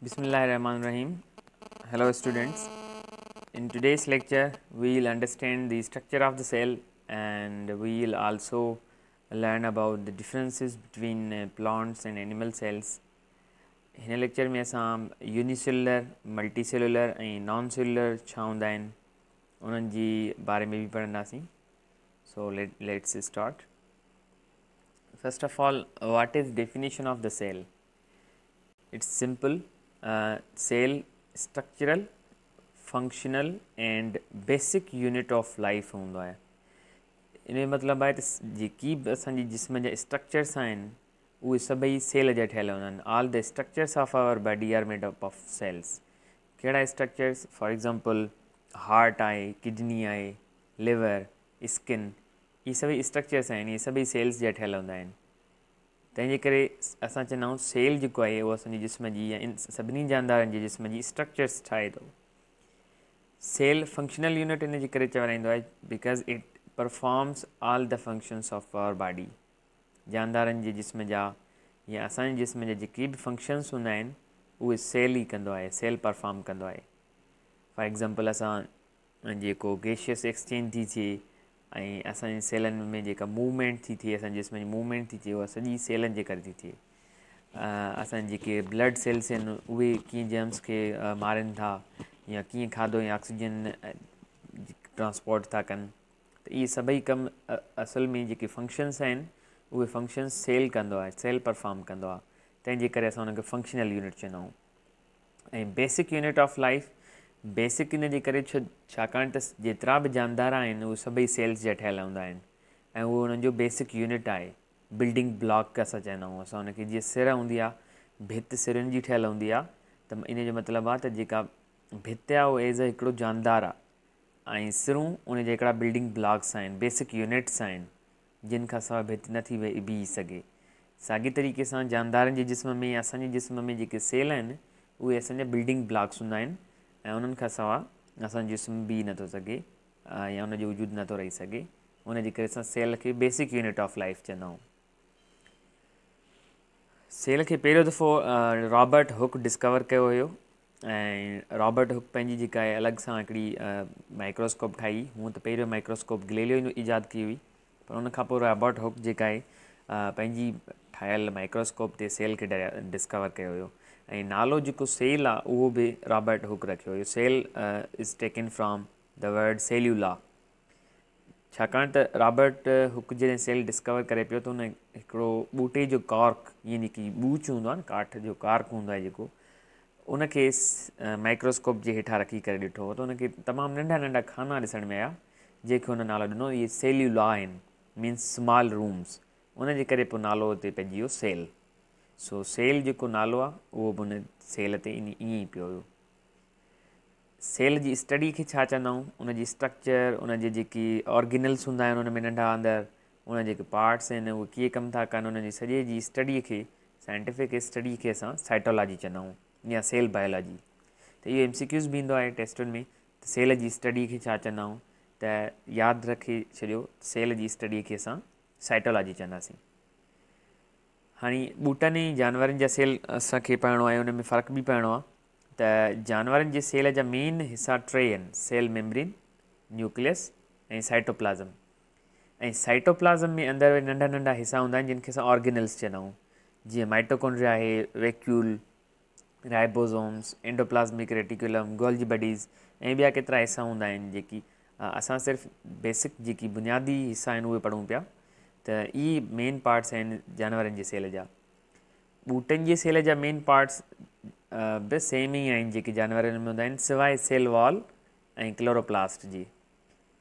Bismillahir Hello students. In today's lecture, we will understand the structure of the cell and we will also learn about the differences between uh, plants and animal cells. In a lecture, we have um, unicellular, multicellular and non-cellular chowndain. Unanji bare me bhi padhandasi. So, let us start. First of all, what is definition of the cell? It is simple. Cell structural functional ऐं basic unit of life हूंदो आहे इन जो मतिलबु आहे त जेकी बि असांजी जिस्म जा स्ट्रक्चर्स आहिनि उहे सभई सेल जा ठहियल हूंदा आहिनि all the structures of our body are made up of cells कहिड़ा स्ट्रक्चर्स फॉर एक्ज़ाम्पल हार्ट आहे किडनी आहे लिवर स्किन इहे सभई स्ट्रक्चर्स आहिनि इहे सेल्स तंहिंजे करे असां चवंदा आहियूं सेल जेको आहे उहो असांजे जिस्म जी या इन सभिनी जानवारनि जी जिस्म जी स्ट्रक्चर्स ठाहे थो सेल फंक्शनल यूनिट इनजे करे चवणु आहे because it performs all the functions of our body जानदारनि जे जिस्म जा या असांजे जिस्म जा जेके बि फंक्शन्स हूंदा आहिनि उहे सेल ई कंदो आहे सेल परफोर्म कंदो आहे फॉर एक्ज़ाम्पल असां जेको गेशियस एक्सचेंज थी थिए ऐं असांजे सेलनि में जेका मूवमेंट थी थिए असांजे जिस्म जी मूवमेंट थी थिए उहा सॼी सेलनि जे करे थी थिए असां जेके ब्लड सेल्स आहिनि उहे कीअं जेम्स खे मारनि था या कीअं खाधो या ऑक्सीजन ट्रांसपोर्ट था कनि त इहे सभई कम असल में जेके फंक्शन्स आहिनि उहे फंक्शन्स सेल कंदो आहे सेल परफॉर्म कंदो आहे तंहिंजे करे असां उनखे फंक्शनल यूनिट चवंदा आहियूं ऐं basic unit of life basic इन जे करे छो छाकाणि त जेतिरा बि जानदार आहिनि उहे सभई सेल्स जा ठहियल हूंदा आहिनि ऐं उहो हुननि जो बेसिक यूनिट आहे बिल्डिंग ब्लॉक खे असां आहियूं असां हुनखे जीअं सिर हूंदी आहे भित सिरनि जी ठहियलु हूंदी आहे त इन जो मतिलबु आहे त जेका भित आहे उहो एज़ अ हिकिड़ो जानदार आहे ऐं सिरूं उन जा हिकिड़ा बिल्डिंग ब्लॉक्स आहिनि बेसिक यूनिट्स आहिनि जिन खां सवाइ भित न थी वेही बीह सघे साॻे तरीक़े सां जानदारनि जे जिस्म में असांजे जिस्म में जेके सेल आहिनि उहे असांजा बिल्डिंग ब्लॉक्स हूंदा आहिनि ऐं उन्हनि खां सवाइ असांजो जिस्म बिह नथो सघे या हुन जो वजूद नथो रही सघे उनजे करे असां सेल खे बेसिक यूनिट ऑफ लाइफ चवंदा आहियूं सेल खे पहिरियों दफ़ो रॉबर्ट हुक डिस्कवर कयो हुयो ऐं रॉबर्ट हुक पंहिंजी जेका आहे अलॻि सां हिकिड़ी माइक्रोस्कोप ठाही हूअं त पहिरियों माइक्रोस्कोप गिलेलियो ईजाद कई हुई पर हुन पोइ रॉबर्ट हुक जेका आहे पंहिंजी ठाहियल माइक्रोस्कोप ते सेल खे डिस्कवर कयो हुयो ऐं नालो जेको सेल आहे उहो बि रॉब हुक रखियो इहो cell is taken from the word cellula छाकाणि त रॉबर्ट हुक जॾहिं सेल डिस्कवर करे पियो त हुन हिकिड़ो ॿूटे जो कॉर्क यानी जेकी ॿूच हूंदो आहे न काठ जो कॉर्क हूंदो आहे जेको उनखे माइक्रोस्कोप जे हेठां रखी करे ॾिठो हो त हुनखे तमामु नंढा नंढा खाना ॾिसण में आया जंहिंखे हुन नालो ॾिनो इहे सेल्यूला आहिनि मीन्स स्माल रूम्स उनजे करे पोइ नालो हुते पइजी वियो सेल सो सेल जो नालो वो भी उन सेल से इन ई पियो हुयो सेल की स्टडी के छा उन स्ट्रक्चर उनकी ऑर्गेनल्स हूँ उनमें नंढा अंदर उन पार्ट्स पाट्स आहिनि उहे कम था कन उन सॼे जी स्टडीअ खे साइंटिफिक स्टडीअ खे असां साइटोलॉजी चवंदा या सेल बायोलॉजी तो ये एमसीक्यूज भी ईंदो आहे टेस्टुनि में सेल की स्टडी के छा त याद रखी छोड़ो सेल की स्टडी के अस साइटोलॉजी चवंदासीं हाणे ॿूटनि ई जानवरनि जा सेल असांखे पाइणो आहे हुन में फ़र्क़ु बि पइणो आहे त जानवरनि जे सेल जा मेन हिसा टे आहिनि सेल मेम्ब्रीन न्यूक्लियस ऐं साइटोप्लाज़म ऐं साइटोप्लाज़म में अंदरि नंढा नंढा हिसा हूंदा आहिनि जिन असां ऑर्गेनल्स चढ़ाऊं जीअं माइटोकोन आहे vacuole ribosomes endoplasmic reticulum Golgi bodies ऐं ॿिया केतिरा हिसा हूंदा आहिनि जेकी असां सिर्फ़ु बेसिक जेकी बुनियादी हिसा आहिनि उहे पढ़ूं पिया त इहे मेन पाट्स आहिनि जानवरनि जी सेल जा ॿूटनि जी सेल जा मेन पार्ट्स बि सेम ई आहिनि जेके जानवरनि में हूंदा आहिनि सवाइ वॉल ऐं क्लोरोप्लास्ट जी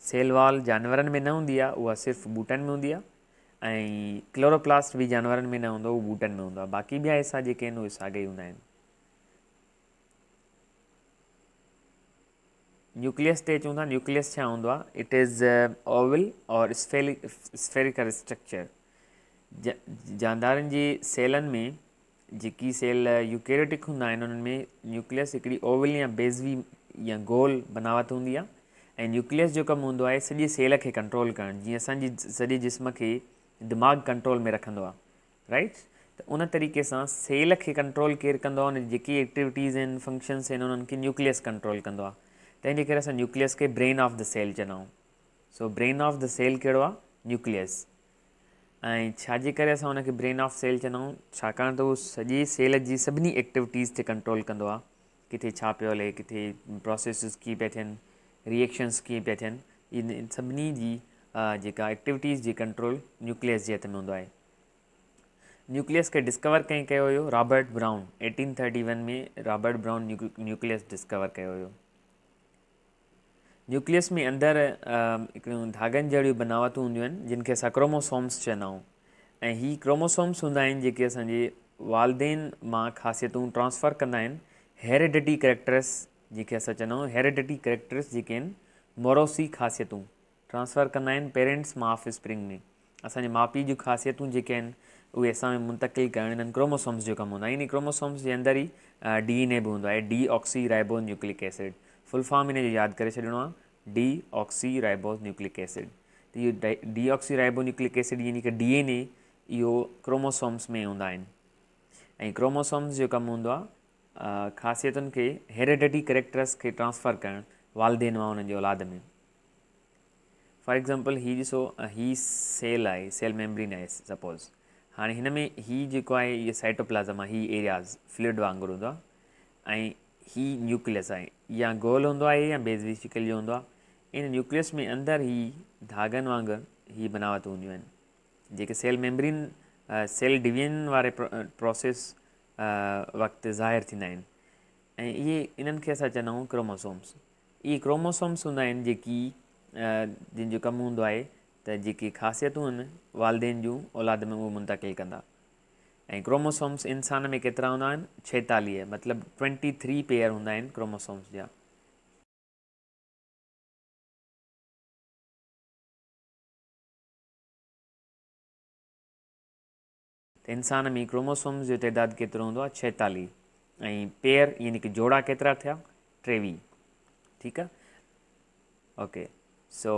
सेल सेलवॉल जानवरनि में न हूंदी आहे उहा सिर्फ़ु ॿूटनि में हूंदी आहे ऐं क्लोरोप्लास्ट बि जानवरनि में न हूंदो आहे उहो ॿूटनि में हूंदो आहे बाक़ी ॿिया हिसा जेके आहिनि उहे साॻिया ई हूंदा आहिनि न्यूक्लियस ते अचूं था न्यूक्लियस छा हूंदो आहे इट इज़ अ ओविल और स्फेलि स्फेलिकल स्ट्रक्चर ज जांदारनि जी सेलनि में जेकी सेल uh, यूकेरेटिक हूंदा आहिनि उन्हनि में न्यूक्लियस हिकिड़ी ओविल या बेज़वी या गोल बनावट हूंदी आहे ऐं न्यूक्लियस जो कमु हूंदो आहे सॼी सेल खे कंट्रोल करणु जीअं असांजी सॼे जिस्म खे दिमाग़ कंट्रोल में रखंदो आहे राइट त उन तरीक़े सां सेल खे कंट्रोल केरु कंदो आहे उन जेकी एक्टिविटीस आहिनि फंक्शन्स आहिनि उन्हनि खे न्यूक्लियस कंट्रोल कंदो आहे तंहिं जे करे असां न्यूक्लियस खे ब्रेन ऑफ द सेल चवंदा आहियूं so brain of the cell कहिड़ो आहे न्यूक्लियस ऐं छाजे करे असां हुनखे ब्रेन ऑफ सेल चवंदा आहियूं छाकाणि त उहो सॼी सेल जी सभिनी एक्टिविटीज़ ते कंट्रोल कंदो आहे किथे छा पियो हले किथे प्रोसेसिस कीअं पिया थियनि रिएक्शन्स कीअं पिया थियनि इन सभिनी जी जेका एक्टिविटीज़ जी कंट्रोल न्यूक्लियस जे हथ में हूंदो आहे न्यूक्लियस खे डिस्कवर कंहिं कयो हुयो Robert Brown eighteen thirty one में Robert Brown new nucleus discover कयो हुयो न्यूक्लियस में अंदरि हिकिड़ियूं धागनि जहिड़ियूं बनावतूं हूंदियूं आहिनि जिनखे असां क्रोमोसोम्स चवंदाऊं ऐं हीअ क्रोमोसोम्स हूंदा आहिनि जेके असांजे वालदेन मां ख़ासियतूं ट्रांसफर कंदा आहिनि हेरेडिटी कैरेक्टर्स जंहिंखे असां चवंदाऊं हेरिडिटी कैरेक्टर्स जेके आहिनि मोरोसी ख़ासियतूं ट्रांसफर कंदा आहिनि पेरेंट्स माफ़ स्प्रिंग में असांजे माउ पीउ जूं ख़ासियतूं जेके आहिनि उहे असां मुंतिल करणु वेंदा आहिनि क्रोमोसोम्स जो कमु हूंदो आहे इन क्रोमोसोम्स जे अंदर ई डी ऐन ए बि हूंदो आहे deoxyribonucleic acid full form इन जो यादि करे छॾिणो deoxyribonucleic acid तो ये deoxyribonucleic acid यानी कि डी ऐन ए इहो क्रोमोसोम्स में हूंदा आहिनि क्रोमोसोम्स जो कम हों खासियत के हेरिडिटी करेक्टर्स के ट्रांसफर कर वालदेन में हुननि औलाद में फॉर एग्जाम्पल हि ऐसो हि सेल आहे सेल मैम्बरीन आहे सपोज हाँ इनमें हि जो है ये इहो साइटोप्लाज़म आहे हीअ एरियाज़ फ्लूड वांगुरु हों ही न्यूक्लियस आहे या गोल हूंदो आहे या वेसिकल जो हूंदो आहे इन न्यूक्लियस में अंदरु ई धागनि वांगुरु ही बनावट हूंदियूं आहिनि जेके सेल मेंबरीन सेल डिवीज़न वारे प्रो प्रोसेस वक़्तु ज़ाहिर थींदा आहिनि ऐं इहे इन्हनि खे असां क्रोमोसोम्स इहे क्रोमोसोम्स हूंदा आहिनि जेकी जंहिंजो कमु हूंदो आहे त जेकी ख़ासियतूं आहिनि वालदेन जूं औलाद में मुंतक़िल कंदा ऐं क्रोमोसोम्स इंसान में केतिरा हूंदा आहिनि छेतालीह मतिलबु ट्वैंटी थ्री पेर हूंदा आहिनि क्रोमोसोम्स जा इंसान में क्रोमोसोम्स जो तइदादु केतिरो हूंदो आहे छेतालीह ऐं पेयर यानी की जोड़ा केतिरा थिया टेवीह ठीकु आहे ओके सो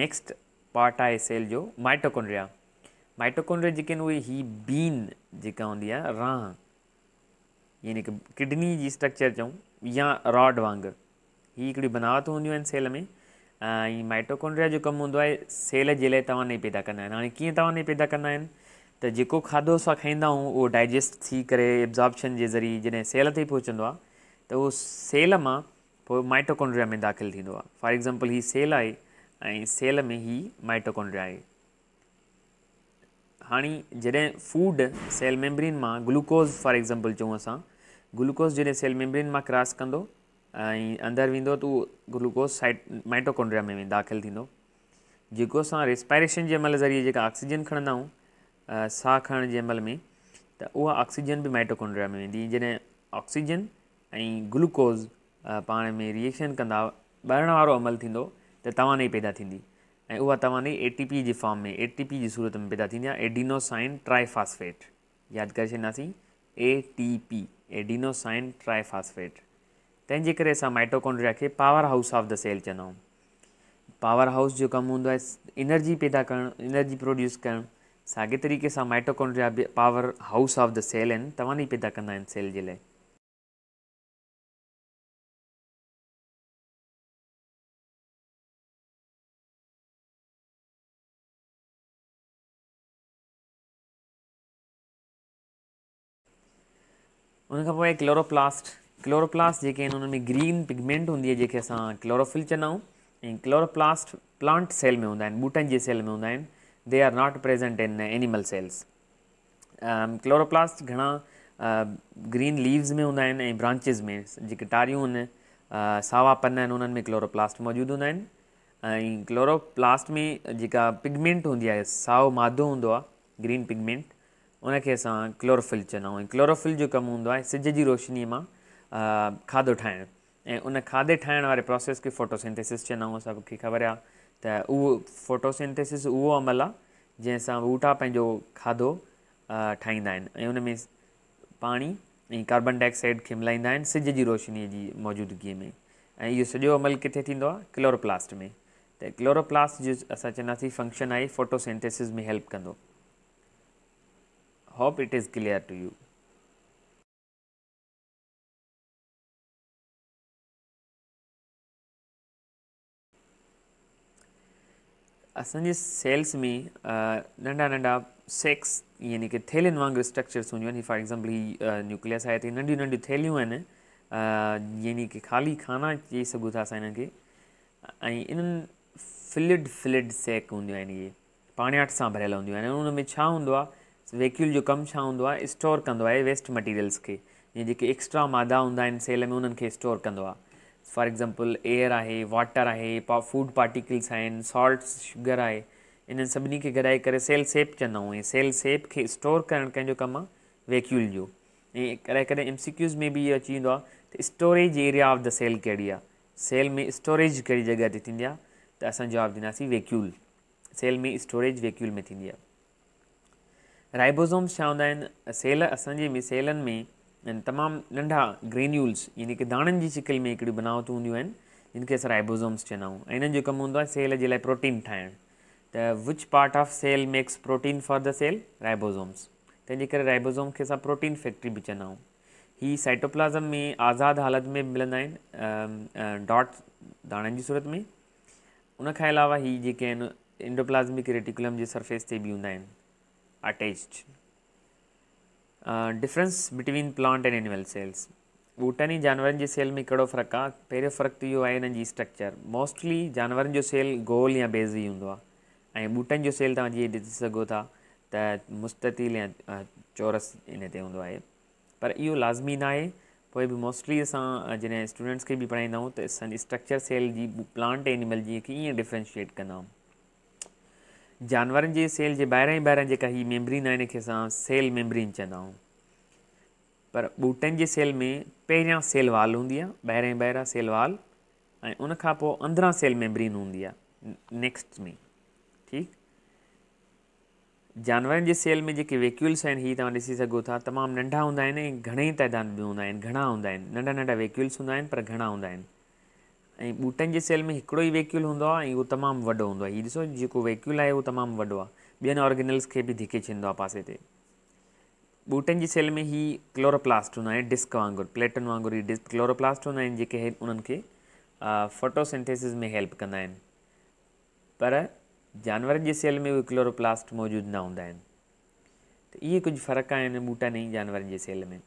नेक्स्ट पाट आहे सेल जो माइटोकोंड्रिया जेके आहिनि उहे ही बीन जेका हूंदी आहे राह यानी की किडनी जी स्ट्रक्चर चऊं या रॉड वांगुरु हीअ हिकिड़ी बनावतूं हूंदियूं आहिनि सेल में ऐं माइटोकोंड्रिया जो कमु हूंदो आहे सेल जे लाइ तव्हां नई पैदा कंदा आहिनि हाणे कीअं तव्हां नई पैदा कंदा आहिनि त जेको खाधो असां खाईंदा आहियूं उहो डाइजेस्ट थी करे एब्ज़ॉब्शन जे ज़रिए जॾहिं सेल ते पहुचंदो आहे त उहो सेल मां पोइ माइटोकोंड्रिया में दाख़िलु थींदो आहे फॉर एग्ज़ाम्पल हीअ सेल आहे ऐं सेल में हीअ माइटोकोंड्रिया आहे हाणे जॾहिं फूड सेल मेंबरीन मां ग्लूकोज़ फॉर एग्ज़ाम्पल चऊं असां ग्लूकोज़ जॾहिं सेल मेंबरीन मां क्रॉस कंदो ऐं अंदरु वेंदो त उहो साइट माइटोकोंड्रिया में वेंदो दाख़िलु थींदो जेको असां रिस्पाइरेशन जे अमल ज़रिए जेका ऑक्सीजन खणंदाऊं साहु खणण जे अमल में त उहा ऑक्सीजन बि माइटोकोंड्रिया में वेंदी जॾहिं ऑक्सीजन ऐं ग्लूकोज़ पाण में रिएक्शन कंदा ॿरण वारो अमल थींदो त तवाना ई पैदा थींदी ऐं उहा तव्हांजी एटीपी जी फॉर्म में एटीपी जी सूरत में पैदा थींदी आहे एडिनोसाइन ट्राएफासफेट यादि करे छॾींदासीं पी एडिनोसाइन ट्राएफासफेट तंहिंजे करे असां माइटोकोंड्रिया खे powerhouse of the cell चवंदा पावर हाउस जो कमु हूंदो आहे एनर्जी पैदा करणु एनर्जी प्रोड्यूस करणु साॻे तरीक़े सां माइटोकोंड्रिया बि powerhouse of the cell आहिनि तव्हां ॾीं पैदा कंदा आहिनि सेल जे लाइ उन खां पोइ क्लोरोप्लास्ट क्लोरोप्लास्ट जेके आहिनि उन्हनि में ग्रीन पिगमेंट हूंदी आहे जेके असां क्लोरोफिल चवंदा आहियूं ऐं क्लोरोप्लास्ट प्लांट सेल में हूंदा आहिनि ॿूटनि जे सेल में हूंदा आहिनि they are not present in animal cells chloroplast घणा ग्रीन uh, लीव्स में हूंदा आहिनि ऐं ब्रांचिस में जेके टारियूं आहिनि uh, सावा पन आहिनि उन्हनि में क्लोरोप्लास्ट मौजूदु हूंदा आहिनि ऐं क्लोरोप्लास्ट में जेका पिगमेंट हूंदी आहे साओ मादो हूंदो आहे ग्रीन पिगमेंट उनखे असां क्लोरोफिल चवंदा आहियूं ऐं क्लोरोफिल जो कमु हूंदो आहे सिज जी रोशनीअ मां खाधो ठाहिणु ऐं उन खाधे ठाहिण वारे प्रोसेस खे फोटोसिंथेसिस चवंदा आहियूं असांखे ख़बर आहे त उहो फोटोसिंथेसिस उहो अमल आहे जंहिंसां ॿूटा पंहिंजो खाधो ठाहींदा आहिनि ऐं उन में पाणी ऐं कार्बन डाइऑक्साइड खे मिलाईंदा आहिनि सिज जी रोशनीअ जी मौजूदगीअ में ऐं इहो सॼो अमल किथे थींदो आहे क्लोरोप्लास्ट में त क्लोरोप्लास्ट जो असां चवंदासीं फंक्शन आहे फोटोसिंथेसिस में हेल्प कंदो hope it is clear to you. असांजे सेल्स में नंढा नंढा सेक्स यानी की थेलिनि वांगुरु स्ट्रक्चर्स हूंदियूं आहिनि फॉर एक्ज़ाम्पल ही न्यूक्लियस आहे हिते नंढियूं नंढियूं थेलियूं आहिनि यानी की ख़ाली खाना चई सघूं था असां हिननि खे ऐं इन्हनि फिलिड फिलिड सैक हूंदियूं आहिनि इहे पाणे हट सां भरियलु हूंदियूं आहिनि उनमें छा हूंदो वेक्यूल जो कमु छा हूंदो आहे स्टोर कंदो आहे वेस्ट मटीरियल्स खे ऐं जेके एक्स्ट्रा मादा हूंदा आहिनि सेल में उन्हनि खे स्टोर कंदो आहे फॉर एग्ज़ाम्पल एयर आहे वॉटर आहे फूड पार्टिकल्स आहिनि सॉल्ट्स शुगर आहे इन्हनि सभिनी खे गॾाए करे सेल सेप चवंदा आहियूं ऐं सेल सेप खे स्टोर करणु कंहिंजो कमु आहे वेक्यूल जो ऐं कॾहिं कॾहिं एमसीक्यूज़ में बि इहो अची वेंदो आहे त storage area of the cell कहिड़ी आहे सेल में स्टोरेज कहिड़ी जॻहि ते थींदी आहे त असां जवाबु ॾींदासीं वेक्यूल सेल में स्टोरेज वेक्यूल में थींदी आहे राइबोज़ोम्स छा हूंदा आहिनि सेल असांजे में सेलनि में तमामु नंढा ग्रेन्यूल्स यानी की दाणनि जी शिकिल में हिकिड़ी बनावटूं हूंदियूं आहिनि जिन खे असां राइबोसोम्स आहियूं ऐं हिननि जो कमु हूंदो आहे सेल जे लाइ प्रोटीन ठाहिणु त which part of cell makes protein for the cell ribosomes तंहिंजे करे राइबोज़ोम खे असां प्रोटीन फैक्ट्री बि चवंदा आहियूं हीअ साइटोप्लाज़म में आज़ादु हालति में मिलंदा आहिनि डॉट दाणनि जी सूरत में उनखां अलावा इहे जेके आहिनि इंडोप्लाज़मिक रेटिकुलम जे सरफेस ते बि हूंदा आहिनि attached. Uh, difference between plant and animal cells. ऊटनी जानवर जी सेल में कड़ो फर्क आहे पहिरियों फ़र्क़ त इहो आहे जी स्ट्रक्चर मोस्टली जानवर जो सेल गोल या बेज़ ही हों बूटन ऐं ॿूटनि जो सेल तव्हां जीअं ॾिसी था मुस्ततील या चौरस इनते ते पर इहो लाज़मी ना आहे भी मोस्टली अस जैसे स्टूडेंट्स के भी पढ़ाईंदा तो त असांजी स्ट्रक्चर सेल जी प्लांट एनिमल जी कीअं डिफ्रेंशिएट कंदा जानवरनि जे सेल जे ॿाहिरां जे ॿाहिरां जेका हीअ मेम्ब्रीन आहिनि हिनखे असां सेल मेम्ब्रीन चवंदा आहियूं पर ॿूटनि जे सेल में पहिरियां सेल वाल हूंदी आहे ॿाहिरां ॿाहिरां सेल वाल ऐं उनखां पोइ अंदरां सेल मेम्ब्रीन हूंदी आहे नेक्स्ट में ठीकु जानवरनि जी सेल में जेके वेक्यूल्स आहिनि हीअ तव्हां ॾिसी सघो था तमामु नंढा हूंदा आहिनि ऐं घणे तइदाद में हूंदा आहिनि घणा हूंदा आहिनि नंढा नंढा वेक्यूल्स हूंदा आहिनि पर घणा हूंदा आहिनि ऐं ॿूटनि जी सेल में हिकिड़ो ई वेक्यूल हूंदो आहे ऐं उहो तमामु वॾो हूंदो आहे हीउ ॾिसो जेको वेक्यूल आहे उहो तमामु वॾो आहे ॿियनि ऑर्गेन्स खे बि धिके छॾींदो आहे पासे ते ॿूटनि जी सेल में ही क्लोरोप्लास्ट हूंदा आहिनि डिस्क वांगुरु प्लेटन वांगुरु ई डिस्क क्लोरोप्लास्ट हूंदा आहिनि जेके उन्हनि खे फोटोसेंथेसिस में हेल्प कंदा आहिनि पर जानवरनि जी सेल में उहे क्लोरोप्लास्ट मौजूदु न हूंदा आहिनि त इहे कुझु फ़र्क़ आहिनि ॿूटनि ऐं जानवरनि जी सेल में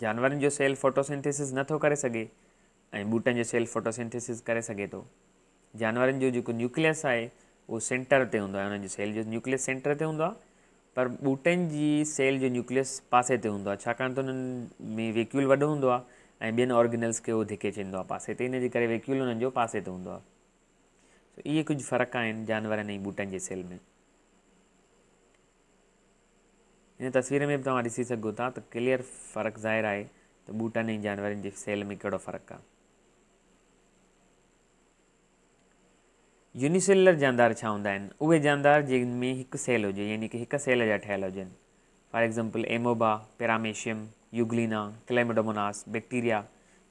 जानवरनि जो सेल फ़ोटोसिंथेसिस नथो करे सघे ऐं ॿूटनि जो सेल फ़ोटोसेंथेसिस करे सघे थो जानवरनि जो जेको न्यूक्लियस आहे उहो सेंटर ते हूंदो आहे उन्हनि जी सेल न्यूक्लियस सेंटर ते हूंदो आहे पर ॿूटनि जी सेल जो न्यूक्लियस पासे ते हूंदो आहे छाकाणि त हुननि में वेक्यूल वॾो हूंदो आहे ऐं ॿियनि ऑर्गेनल्स खे उहो धिके चवंदो आहे पासे ते इनजे करे वेक्यूल हुननि जो पासे ते हूंदो आहे इहे कुझु फ़र्क़ु आहिनि जानवरनि ऐं ॿूटनि जी सेल में हिन तस्वीर में बि तव्हां ॾिसी सघो था त फ़र्क़ु ज़ाहिर आहे त ॿूटनि ऐं जानवरनि जी सेल में कहिड़ो फ़र्क़ु आहे यूनिसेलर जानदार छा हूंदा आहिनि उहे जानदार जिन में हिकु सेल हुजे यानी कि हिक सेल जा ठहियल हुजनि for example amoeba paramecium euglena chlamydomonas bacteria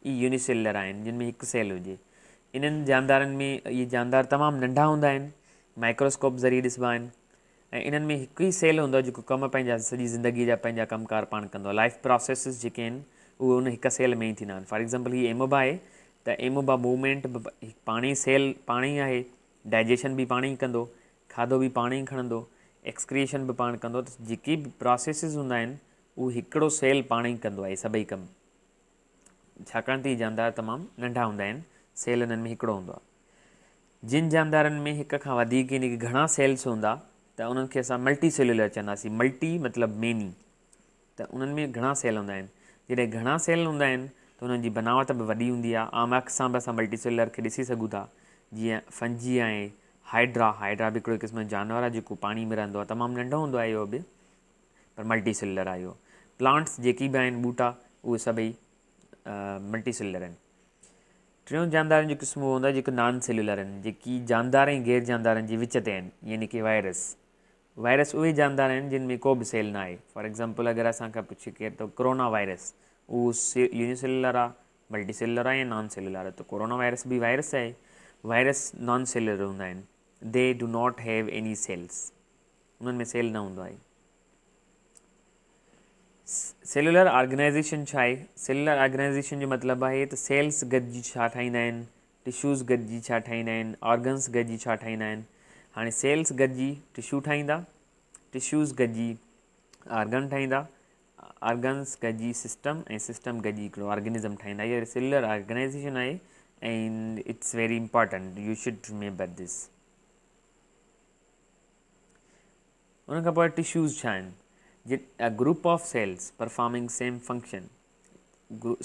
ई यूनिसेलर आहिनि जिन में हिक सेल हुजे इन्हनि जानदारनि में इहे जानदार तमामु नंढा हूंदा आहिनि माइक्रोस्कोप ज़रिए ॾिसबा आहिनि ऐं इन्हनि में हिकु ई सेल हूंदो आहे जेको कमु पंहिंजा सॼी ज़िंदगीअ जा पंहिंजा कमुकारु पाण कंदो लाइफ प्रोसेसिस जेके आहिनि उहे उन हिक सेल में ई थींदा आहिनि फॉर एग्ज़ाम्पल हीअ एमोबा आहे त एमोबा मूवमेंट पाणे ई सेल पाणेई आहे डाइजेशन बि पाणे ई कंदो खाधो बि पाणे ई खणंदो एक्सक्रिएशन बि पाण कंदो जेके बि प्रोसेसिस हूंदा आहिनि उहो हिकिड़ो सेल पाणेई कंदो आहे सभई कम छाकाणि त जानदार तमामु नंढा हूंदा आहिनि सेल उन्हनि में हिकिड़ो हूंदो आहे जिन जानदारनि में हिक खां वधीक यानी घणा सेल्स हूंदा त उन्हनि खे असां मल्टीसेल्युलर चवंदासीं मल्टी मतिलबु मेनी त उन्हनि में घणा सेल हूंदा आहिनि जॾहिं घणा सेल हूंदा आहिनि त जी बनावट बि वॾी हूंदी आम सां बि असां सेल्युलर खे ॾिसी सघूं था जीअं फंजी ऐं हाइड्रा हाइड्रा बि हिकिड़ो क़िस्म जो जानवर आहे जेको पाणी में रहंदो आहे तमामु नंढो हूंदो आहे इहो बि पर मल्टी सिलर आहे इहो प्लांट्स जेकी बि आहिनि ॿूटा उहे सभई मल्टी सिलर आहिनि टियों जानदारनि जो क़िस्म हूंदो आहे जेको नॉन सेल्युलर आहिनि जेकी जानदार ऐं ग़ैर जानदारनि जे विच ते आहिनि यानी की वायरस वायरस उहे जानदार आहिनि जिन में को बि सेल न आहे फॉर एग्ज़ाम्पल अगरि असांखां पुछे केरु त कोरोना वायरस उहो सी युनिसेलर आहे मल्टीसेल्यलर आहे या नॉन सेल्युलर आहे त कोरोना वायरस बि वायरस आहे வைரஸ் નોન સેલ્યુલર હોન્ડેન they do not have any cells ઉનન મે સેલ ના હોન્ડે સેલ્યુલર ઓર્ગેનાઇઝેશન છાય સેલ્યુલર ઓર્ગેનાઇઝેશન જો મતલબ આહે તો સેલ્સ ગજજી છાઠાઈન આયન ટિશ્યુઝ ગજજી છાઠાઈન આયન ઓર્ગન્સ ગજજી છાઠાઈન આયન હણે સેલ્સ ગજજી ટિશ્યુ ઠાઈંદા ટિશ્યુઝ ગજજી ઓર્ગન ઠાઈંદા ઓર્ગન્સ ગજજી સિસ્ટમ એ સિસ્ટમ ગજજી ઓર્ગેનિઝમ ઠાઈંદા ય સેલ્યુલર ઓર્ગેનાઇઝેશન આહે and it is very important you should remember this. tissues chain a group of cells performing same function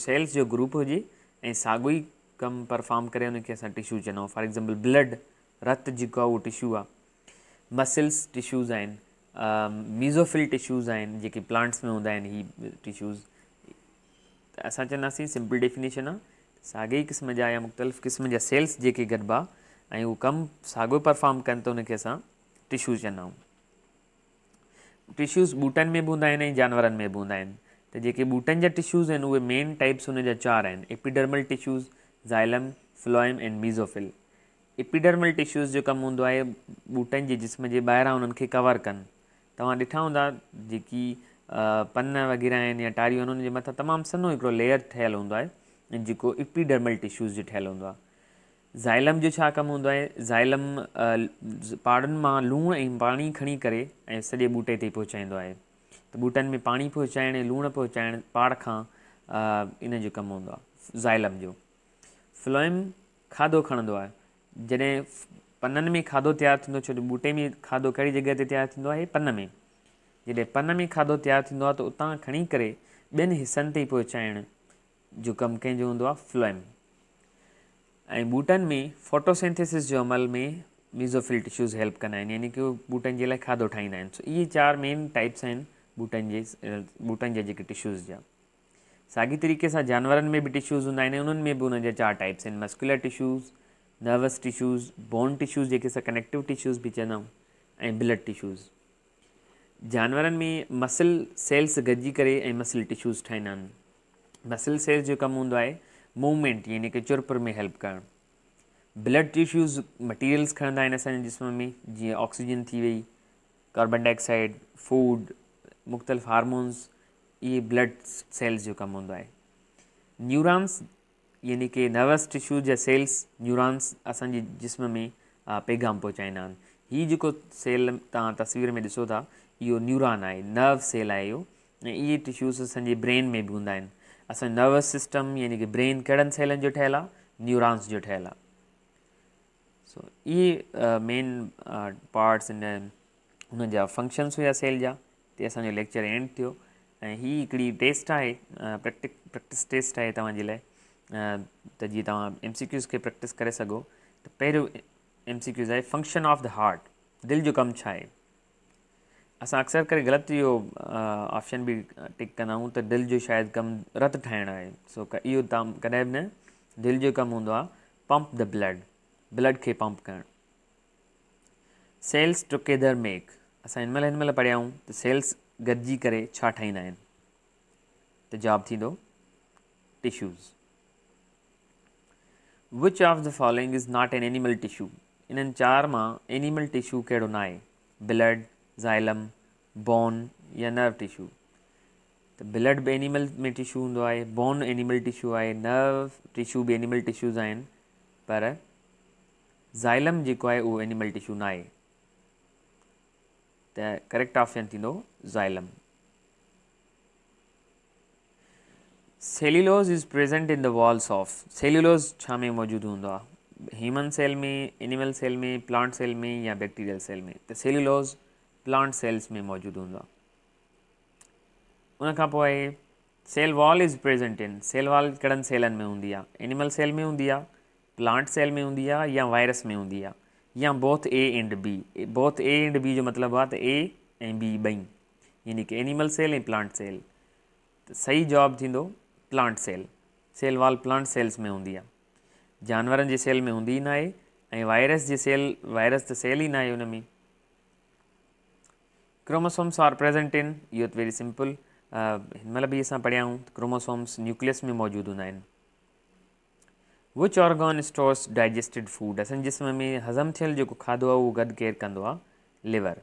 cells jo group ho ji and sagui kam perform kare unke asa tissue chain for example blood rat jiko tissue muscles tissues ain um, mesophyll tissues ain jeki plants mein hunda ain hi tissues asa chana si simple definition ha साॻे ई क़िस्म जा या मुख़्तलिफ़ क़िस्म जा sales जेके गॾिबा ऐं उहो कमु साॻियो परफॉर्म कनि त उनखे असां टिशूज़ चवंदाऊं टिशूस ॿूटनि में बि हूंदा आहिनि ऐं जानवरनि में बि हूंदा आहिनि त जेके ॿूटनि जा टिशूस आहिनि उहे मेन टाइप्स हुन जा चार आहिनि epidermal tissues xylem phloem and mesophyll epidermal tissues जो कमु हूंदो आहे ॿूटनि जे जिस्म जे ॿाहिरां उन्हनि खे कवर कनि तव्हां ॾिठा हूंदा जेकी पन वग़ैरह आहिनि या टारियूं आहिनि उनजे मथां तमामु सन्हो हिकिड़ो लेयर ठहियलु हूंदो ऐं जेको इपिडर्मल टिश्यूज़ जो ठहियलु हूंदो आहे ज़ायलम जो छा कमु हूंदो आहे ज़ायलम पहाड़नि मां लूणु ऐं पाणी खणी करे ऐं सॼे ॿूटे ताईं पहुचाईंदो आहे त ॿूटनि में पाणी पहुचाइणु ऐं लूणु पहुचाइणु पहाड़ खां इन जो कमु हूंदो आहे ज़ाइलम जो फ्लोइम खाधो खणंदो आहे जॾहिं पननि में खाधो तयारु थींदो छो जो ॿूटे में खाधो कहिड़ी जॻहि ते तयारु थींदो आहे पन में जॾहिं पन में खाधो तयारु थींदो आहे त उतां खणी करे ॿियनि हिसनि ते जो कम कंहिंजो हूंदो आहे फ्लोम ऐं ॿूटनि में फोटोसेंथेसिस जो अमल में मीज़ोफिल टिशूज़ हेल्प कंदा आहिनि यानी की उहे ॿूटनि जे लाइ खाधो ठाहींदा आहिनि सो इहे चारि मेन टाइप्स आहिनि ॿूटनि जे ॿूटनि जा जेके टिशूज़ जा साॻी तरीक़े सां जानवरनि में बि टिश्यूज़ हूंदा आहिनि उन्हनि में बि हुन जा चारि टाइप्स आहिनि muscular tissues nervous tissues bone tissues जेके असां कनेक्टिव टिश्यूज़ बि चवंदा आहियूं ऐं ब्लड टिश्यूज़ जानवरनि में मसल सेल्स गॾिजी करे ऐं मसल टिश्यूज़ ठाहींदा आहिनि मसल सेल जो कमु हूंदो आहे मूवमेंट यानी की चुरपुर में हेल्प करणु ब्लड टिशूज़ मटीरियल्स खणंदा आहिनि असांजे जिस्म में जीअं ऑक्सीजन थी वई कार्बन डाइऑक्साइड फूड मुख़्तलिफ़ हार्मोन्स इहे ब्लड सेल्स जो कमु हूंदो आहे न्यूरॉन्स यानी की नर्वस टिश्यू जा सेल्स न्यूरॉन्स असांजे जिस्म में पैगाम पहुचाईंदा आहिनि हीअ जेको सेल तव्हां तस्वीर में ॾिसो था इहो न्यूरॉन आहे नर्व सेल आहे इहो ऐं इहे टिश्यूस असांजे ब्रेन में बि हूंदा आहिनि असां नर्वस सिस्टम यानी कि ब्रेन कड़न सेलनि जो ठहियलु आहे न्यूरॉन्स जो ठहियलु सो इहे मेन पार्ट्स इन हुननि फंक्शन्स हुया सेल जा ते असांजो लेक्चर एंड थियो ऐं टेस्ट आहे प्रैक्टिक प्रैक्टिस टेस्ट है तव्हांजे लाइ त जीअं एम सी क्यूज़ खे प्रैक्टिस करे सघो त पहिरियों एम सी क्यूज़ है फंक्शन ऑफ द हार्ट दिल जो कम छा आहे अस अक्सर कर गलत यो ऑप्शन भी टिक कह तो दिल जो शायद कम रत ठाण है सो यो तव्हां कॾहिं न दिल जो कम हों पंप द ब्लड ब्लड के पंप कर सेल्स टुगेदर मेक अस इन मेल इन मेल पढ़ियाँ तो सेल्स गॾिजी कर जवाब थी आहिनि which of the following is not an animal tissue इन चार मां एनिमल टिशू कड़ो ना ब्लड ज़ायलम बॉन या नर्व टिशू त ब्लड बि एनिमल में टिशू हूंदो आहे बॉन एनिमल टिशू आहे नर्व टिशू बि एनिमल टिशूज़ आहिनि पर ज़ाइलम जेको आहे उहो एनिमल टिशू न आहे त करैक्ट ऑप्शन थींदो xylem cellulose is present in the walls of cellulose छा में मौजूदु हूंदो आहे ह्यूमन सेल में एनिमल सेल में प्लांट सेल में या बैक्टीरियल सेल में त प्लांट सेल्स में मौजूदु हूंदो आहे उन खां पोइ आहे cell wall is present in cell wall कहिड़नि सेलनि में हूंदी आहे एनिमल सेल में हूंदी आहे प्लांट सेल में हूंदी आहे या वायरस में हूंदी आहे या both A and B both A and B जो मतिलबु आहे त ए ऐं बी ॿई यानी कि एनिमल सेल ऐं प्लांट सेल त सही जवाबु थींदो plant cell cell wall plant cells में हूंदी आहे जानवरनि जे सेल में हूंदी ई नाहे ऐं वायरस जे सेल वायरस त सेल ई नाहे उन में क्रोमोसोम्स आर प्रेजेंट इन इहो त वेरी सिंपल हिन महिल बि असां पढ़ियाऊं त क्रोमोसोम्स न्यूक्लियस में मौजूदु हूंदा आहिनि विच ऑर्गॉन स्टोर्स डाइजेस्टिड फूड असांजे जिस्म में हज़म थियल जेको खाधो आहे उहो गॾु केरु कंदो आहे liver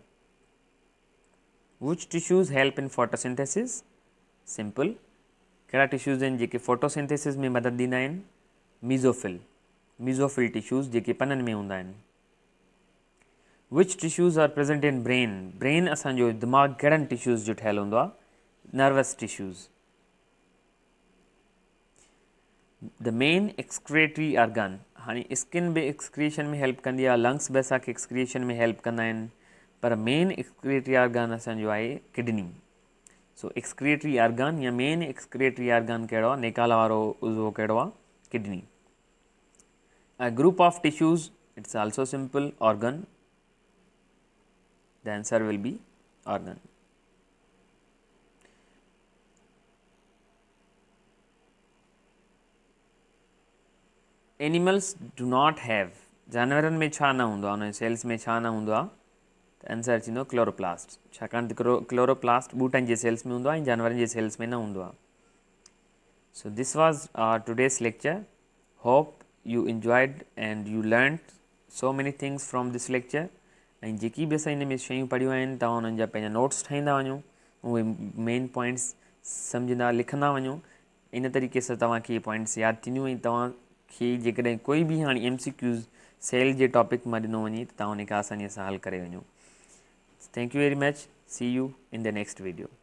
which tissues help in photosynthesis simple कहिड़ा टिश्यूज़ आहिनि जेके फोटोसिंथेसिस में मदद ॾींदा आहिनि मीज़ोफिल मीज़ोफिल टिश्यूज़ जेके पननि में हूंदा आहिनि which tissues are present in brain brain asanjo dimag karan tissues jo thail nervous tissues the main excretory organ hani skin be excretion me help kandi ya lungs be sak excretion me help kanda in par main excretory organ asanjo hai kidney so excretory organ ya main excretory organ kedo nikala waro uzo kidney a group of tissues it's also simple organ the answer will be organ. Animals do not have janavaran mein cha na hundo cells mein cha na the answer is no chloroplasts chakant chloroplast bootan je cells mein hundo ani janavaran je cells mein na hundo so this was today's lecture hope you enjoyed and you learnt so many things from this lecture ऐं जेकी बि असां इन में शयूं पढ़ियूं आहिनि तव्हां हुननि जा पंहिंजा नोट्स ठाहींदा वञो उहे मेन पॉइंट्स समुझंदा लिखंदा वञो इन तरीक़े सां तव्हांखे इहे पॉइंट्स यादि थींदियूं ऐं तव्हांखे जेकॾहिं कोई बि हाणे एम सी क्यूज़ सेल जे टॉपिक मां ॾिनो वञे त तव्हां उनखे आसानीअ सां हल करे वञो thank you very much see you in the next video